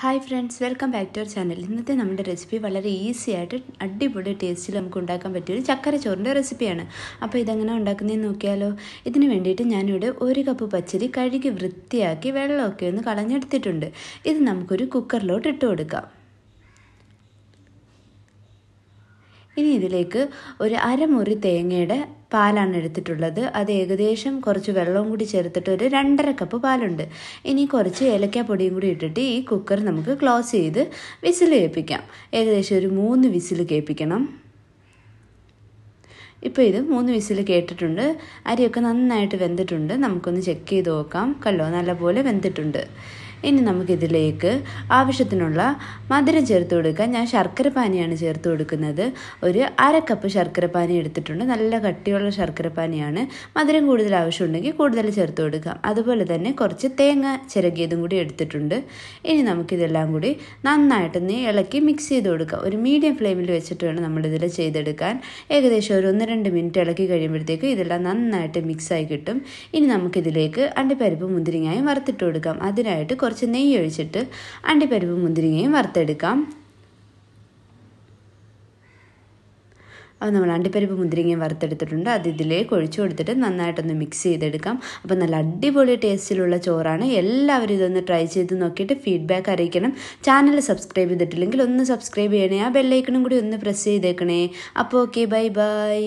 hi friends welcome back to our channel ഇന്നത്തെ നമ്മുടെ recipe വളരെ ഈസി ആയിട്ട് അടിപൊളി ടേസ്റ്റിൽ നമുക്ക് ഉണ്ടാക്കാൻ പറ്റിയൊരു ചക്കര ചോറിൻ്റെ റെസിപ്പിയാണ് അപ്പോൾ ഇതെങ്ങനെ ഉണ്ടാക്കുന്നതെന്ന് നോക്കിയാലോ ഇതിന് വേണ്ടിയിട്ട് ഞാനിവിടെ ഒരു കപ്പ് പച്ചരി കഴുകി വൃത്തിയാക്കി വെള്ളമൊക്കെ ഒന്ന് കളഞ്ഞെടുത്തിട്ടുണ്ട് ഇത് നമുക്കൊരു കുക്കറിലോട്ട് ഇട്ട് കൊടുക്കാം ഇനി ഇതിലേക്ക് ഒരു അരമുറി തേങ്ങയുടെ പാലാണ് എടുത്തിട്ടുള്ളത് അത് ഏകദേശം കുറച്ച് വെള്ളവും കൂടി ചേർത്തിട്ട് ഒരു രണ്ടര കപ്പ് പാലുണ്ട് ഇനി കുറച്ച് പൊടിയും കൂടി ഇട്ടിട്ട് ഈ കുക്കർ നമുക്ക് ക്ലോസ് ചെയ്ത് വിസിൽ കേൾപ്പിക്കാം ഏകദേശം ഒരു മൂന്ന് വിസിൽ കേൾപ്പിക്കണം ഇപ്പോൾ ഇത് മൂന്ന് വിസിൽ കേട്ടിട്ടുണ്ട് അരിയൊക്കെ നന്നായിട്ട് വെന്തിട്ടുണ്ട് നമുക്കൊന്ന് ചെക്ക് ചെയ്ത് നോക്കാം കല്ലോ നല്ലപോലെ വെന്തിട്ടുണ്ട് ഇനി നമുക്കിതിലേക്ക് ആവശ്യത്തിനുള്ള മധുരം ചേർത്ത് കൊടുക്കാം ഞാൻ ശർക്കര പാനിയാണ് ചേർത്ത് കൊടുക്കുന്നത് ഒരു അര കപ്പ് ശർക്കര പാനി എടുത്തിട്ടുണ്ട് നല്ല കട്ടിയുള്ള ശർക്കര പാനിയാണ് മധുരം കൂടുതൽ ആവശ്യമുണ്ടെങ്കിൽ കൂടുതൽ ചേർത്ത് കൊടുക്കാം അതുപോലെ തന്നെ കുറച്ച് തേങ്ങ ചിരകിയതും കൂടി എടുത്തിട്ടുണ്ട് ഇനി നമുക്കിതെല്ലാം കൂടി നീ ഇളക്കി മിക്സ് ചെയ്ത് കൊടുക്കുക ഒരു മീഡിയം ഫ്ലെയിമിൽ വെച്ചിട്ട് വേണം നമ്മളിതിൽ ചെയ്തെടുക്കാൻ ഏകദേശം ഒരു ഒന്ന് രണ്ട് മിനിറ്റ് ഇളക്കി കഴിയുമ്പോഴത്തേക്ക് ഇതെല്ലാം നന്നായിട്ട് മിക്സായി കിട്ടും ഇനി നമുക്കിതിലേക്ക് അണ്ടിപ്പരിപ്പ് മുന്തിരിങ്ങായും വറുത്തിട്ട് കൊടുക്കാം അതിനായിട്ട് കുറച്ച് കുറച്ച് നെയ്യ് ഒഴിച്ചിട്ട് അണ്ടിപ്പരിപ്പ് മുന്തിരിങ്ങയും വറുത്തെടുക്കാം അപ്പോൾ നമ്മൾ അണ്ടിപ്പരിപ്പ് മുന്തിരിങ്ങയും വറുത്തെടുത്തിട്ടുണ്ട് അത് ഇതിലേക്ക് ഒഴിച്ചു കൊടുത്തിട്ട് നന്നായിട്ടൊന്ന് മിക്സ് ചെയ്തെടുക്കാം അപ്പോൾ നല്ല അടിപൊളി ടേസ്റ്റിലുള്ള ചോറാണ് എല്ലാവരും ഇതൊന്ന് ട്രൈ ചെയ്ത് നോക്കിയിട്ട് ഫീഡ്ബാക്ക് അറിയിക്കണം ചാനൽ സബ്സ്ക്രൈബ് ചെയ്തിട്ടില്ലെങ്കിൽ ഒന്ന് സബ്സ്ക്രൈബ് ചെയ്യണേ ആ ബെല്ലൈക്കണും കൂടി ഒന്ന് പ്രസ് ചെയ്തേക്കണേ അപ്പോൾ ഓക്കെ ബൈ ബൈ